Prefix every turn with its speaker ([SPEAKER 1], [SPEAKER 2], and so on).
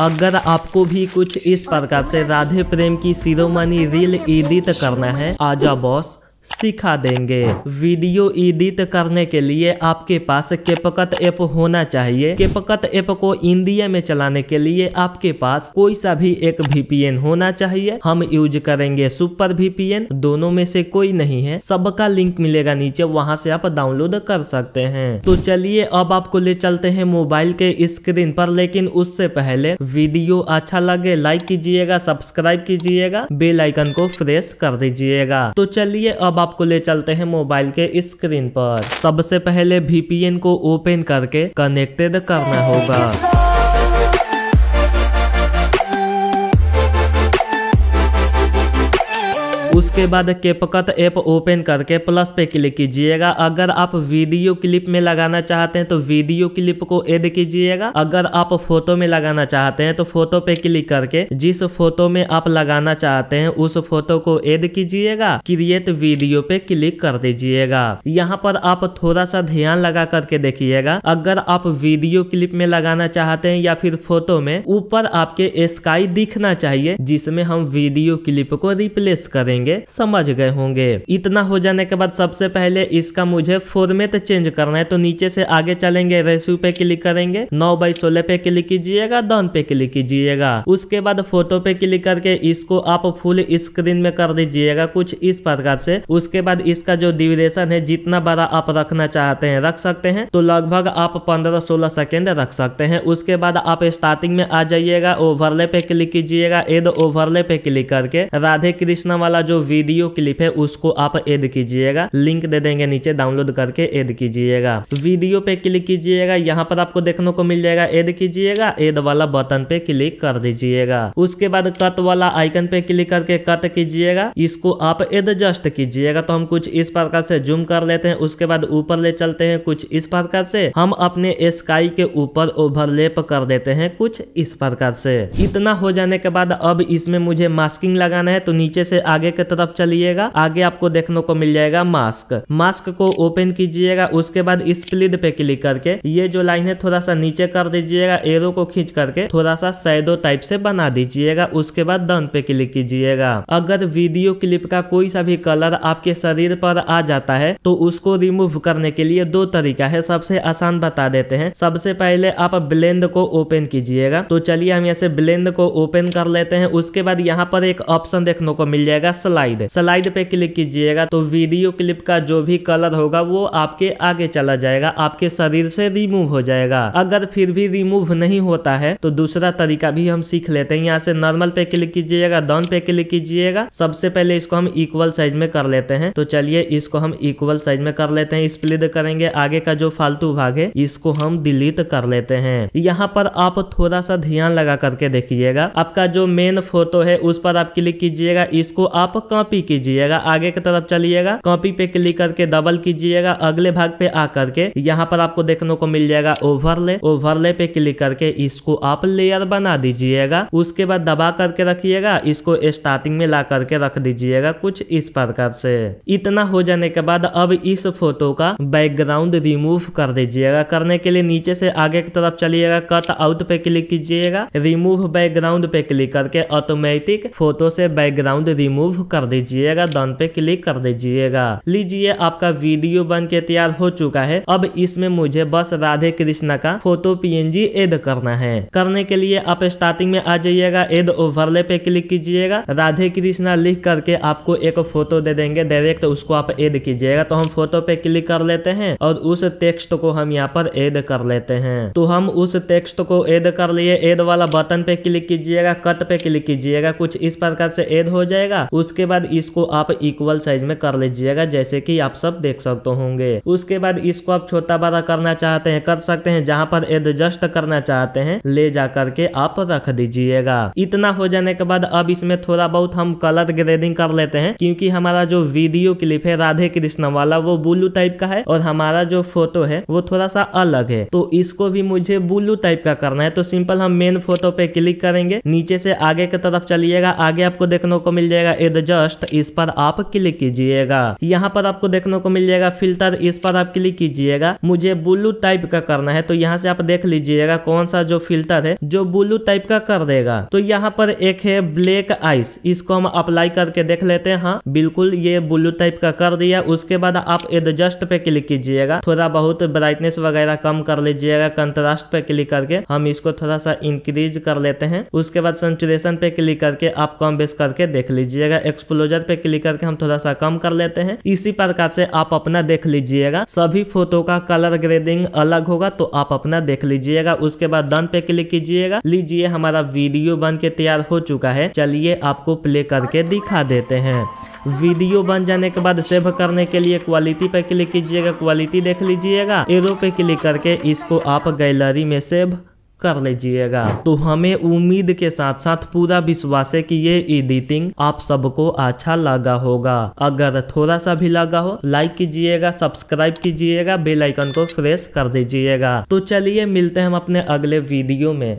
[SPEAKER 1] अगर आपको भी कुछ इस प्रकार से राधे प्रेम की शिरोमणि रील एडिट करना है आजा बॉस सिखा देंगे वीडियो एडिट करने के लिए आपके पास केपकत ऐप होना चाहिए केपकत ऐप को इंडिया में चलाने के लिए आपके पास कोई सा भी एक वीपीएन होना चाहिए हम यूज करेंगे सुपर वीपीएन दोनों में से कोई नहीं है सबका लिंक मिलेगा नीचे वहां से आप डाउनलोड कर सकते हैं तो चलिए अब आपको ले चलते हैं मोबाइल के स्क्रीन पर लेकिन उससे पहले वीडियो अच्छा लगे लाइक कीजिएगा सब्सक्राइब कीजिएगा बेलाइकन को प्रेस कर दीजिएगा तो चलिए अब आपको ले चलते हैं मोबाइल के स्क्रीन पर सबसे पहले वीपीएन को ओपन करके कनेक्टेड करना होगा उसके बाद केपकत ऐप ओपन करके प्लस पे क्लिक कीजिएगा अगर आप वीडियो क्लिप में लगाना चाहते हैं तो वीडियो क्लिप को एड कीजिएगा अगर आप फोटो में लगाना चाहते हैं तो फोटो पे क्लिक करके जिस फोटो में आप लगाना चाहते हैं उस फोटो को एड कीजिएगा क्रिएट वीडियो पे क्लिक कर दीजिएगा यहाँ पर आप थोड़ा सा ध्यान लगा करके देखिएगा अगर आप वीडियो क्लिप में लगाना चाहते हैं या फिर फोटो में ऊपर आपके स्काई दिखना चाहिए जिसमें हम वीडियो क्लिप को रिप्लेस करेंगे समझ गए होंगे इतना हो जाने के बाद सबसे पहले इसका मुझे फॉर्मेट चेंज करना है तो नीचे से आगे चलेंगे रेस्यू पे क्लिक करेंगे नौ बाई सोलह पे क्लिक कीजिएगा डन पे क्लिक कीजिएगा उसके बाद फोटो पे क्लिक करके इसको आप फुल स्क्रीन में कर दीजिएगा कुछ इस प्रकार से उसके बाद इसका जो ड्यूरेशन है जितना बड़ा आप रखना चाहते हैं रख सकते हैं तो लगभग आप पंद्रह सोलह सेकेंड रख सकते हैं उसके बाद आप स्टार्टिंग में आ जाइएगा ओवरले पे क्लिक कीजिएगा एड ओवरले पे क्लिक करके राधे कृष्ण वाला जो वी वीडियो क्लिप है उसको आप एड कीजिएगा लिंक दे देंगे नीचे डाउनलोड करके एड कीजिएगा वीडियो पे क्लिक कीजिएगा यहाँ पर आपको देखने को मिल जाएगा एड कीजिएगा एड वाला बटन पे क्लिक कर दीजिएगा उसके बाद कट वाला आइकन पे क्लिक करके कट कीजिएगा इसको आप एडजस्ट कीजिएगा तो हम कुछ इस प्रकार से जूम कर लेते हैं उसके बाद ऊपर ले चलते हैं कुछ इस प्रकार से हम अपने स्काई के ऊपर ओवरलेप कर देते हैं कुछ इस प्रकार से इतना हो जाने के बाद अब इसमें मुझे मास्किंग लगाना है तो नीचे से आगे की तरफ तरफ चलिएगा आगे आपको देखने को मिल जाएगा मास्क मास्क को ओपन कीजिएगा उसके बाद स्प्लिट पे क्लिक करके ये जो लाइन है थोड़ा सा नीचे कर दीजिएगा एरो को खींच करके थोड़ा सा सैदो टाइप से बना दीजिएगा उसके बाद डन पे क्लिक कीजिएगा अगर वीडियो क्लिप का कोई सा भी कलर आपके शरीर पर आ जाता है तो उसको रिमूव करने के लिए दो तरीका है सबसे आसान बता देते हैं सबसे पहले आप ब्लेंड को ओपन कीजिएगा तो चलिए हम ऐसे से ब्लेंड को ओपन कर लेते हैं उसके बाद यहाँ पर एक ऑप्शन देखने को मिल जाएगा स्लाइड स्लाइड स्लाइड पे क्लिक कीजिएगा तो वीडियो क्लिप का जो भी कलर होगा वो आपके आगे चला जाएगा आपके शरीर से रिमूव हो जाएगा अगर फिर भी रिमूव नहीं होता है तो दूसरा तरीका भी हम सीख लेते हैं यहाँ से नॉर्मल पे क्लिक कीजिएगा डॉन पे क्लिक कीजिएगा सबसे पहले इसको हम इक्वल साइज में कर लेते हैं तो चलिए इसको हम इक्वल साइज में कर लेते हैं स्प्लिट करेंगे आगे का जो फालतू भाग है इसको हम डिलीट कर लेते हैं यहाँ पर आप थोड़ा सा ध्यान लगा करके देखिएगा आपका जो मेन फोटो है उस पर आप क्लिक कीजिएगा इसको आप कम कॉपी कीजिएगा आगे की तरफ चलिएगा कॉपी पे क्लिक करके डबल कीजिएगा अगले भाग पे आकर के यहाँ पर आपको देखने को मिल जाएगा ओवरले ओवरले पे क्लिक करके इसको आप लेयर बना दीजिएगा उसके बाद दबा करके रखिएगा इसको स्टार्टिंग में ला करके रख दीजिएगा कुछ इस प्रकार से इतना हो जाने के बाद अब इस फोटो का बैकग्राउंड रिमूव कर दीजिएगा करने के लिए नीचे से आगे की तरफ चलिएगा कट आउट पे क्लिक कीजिएगा रिमूव बैकग्राउंड पे क्लिक करके ऑटोमेटिक फोटो से बैकग्राउंड रिमूव कर दीजिएगा दन पे क्लिक कर दीजिएगा लीजिए आपका वीडियो बन के तैयार हो चुका है अब इसमें मुझे बस राधे कृष्णा का फोटो पीएनजी एड करना है करने के लिए आप स्टार्टिंग में आ जाइएगा एड ओवरले पे क्लिक कीजिएगा राधे कृष्णा लिख करके आपको एक फोटो दे देंगे डायरेक्ट उसको आप एड कीजिएगा तो हम फोटो पे क्लिक कर लेते हैं और उस टेक्स्ट को हम यहाँ पर एड कर लेते हैं तो हम उस टेक्स्ट को एड कर लिए एड वाला बटन पे क्लिक कीजिएगा कट पे क्लिक कीजिएगा कुछ इस प्रकार से एड हो जाएगा उसके बाद बाद इसको आप इक्वल साइज में कर लीजिएगा जैसे कि आप सब देख सकते होंगे उसके बाद इसको आप छोटा बड़ा करना चाहते हैं कर सकते हैं जहाँ पर एडजस्ट करना चाहते हैं ले जा करके आप रख दीजिएगा इतना हो जाने के बाद अब इसमें थोड़ा बहुत हम कलर ग्रेडिंग कर लेते हैं क्योंकि हमारा जो वीडियो क्लिप है राधे कृष्ण वाला वो ब्लू टाइप का है और हमारा जो फोटो है वो थोड़ा सा अलग है तो इसको भी मुझे ब्लू टाइप का करना है तो सिंपल हम मेन फोटो पे क्लिक करेंगे नीचे से आगे की तरफ चलिएगा आगे आपको देखने को मिल जाएगा एडजस्ट जस्ट इस पर आप क्लिक कीजिएगा यहाँ पर आपको देखने को मिल जाएगा फिल्टर इस पर आप क्लिक कीजिएगा मुझे ब्लू टाइप का करना है तो यहाँ से आप देख लीजिएगा कौन सा जो फिल्टर है जो ब्लू टाइप का कर देगा तो यहाँ पर एक है ब्लैक आइस इसको हम अप्लाई करके देख लेते हैं हाँ बिल्कुल ये ब्लू टाइप का कर दिया उसके बाद आप एडजस्ट पे क्लिक कीजिएगा थोड़ा बहुत ब्राइटनेस वगैरह कम कर लीजिएगा कंट्रास्ट पे क्लिक करके हम इसको थोड़ा सा इंक्रीज कर लेते हैं उसके बाद सेंचुरेशन पे क्लिक करके आप कम बेस करके देख लीजिएगा एक्सप्लोर क्लोजर पे क्लिक करके हम थोड़ा सा कम कर लेते हैं इसी प्रकार से आप अपना देख लीजिएगा सभी फोटो का कलर ग्रेडिंग अलग होगा तो आप अपना देख लीजिएगा उसके बाद डन पे क्लिक कीजिएगा लीजिए हमारा वीडियो बन के तैयार हो चुका है चलिए आपको प्ले करके दिखा देते हैं वीडियो बन जाने के बाद सेव करने के लिए क्वालिटी पे क्लिक कीजिएगा क्वालिटी देख लीजिएगा एरो पे क्लिक करके इसको आप गैलरी में सेव कर लीजिएगा तो हमें उम्मीद के साथ साथ पूरा विश्वास है कि ये एडिटिंग आप सबको अच्छा लगा होगा अगर थोड़ा सा भी लगा हो लाइक कीजिएगा सब्सक्राइब कीजिएगा बेल आइकन को प्रेस कर दीजिएगा तो चलिए मिलते हैं हम अपने अगले वीडियो में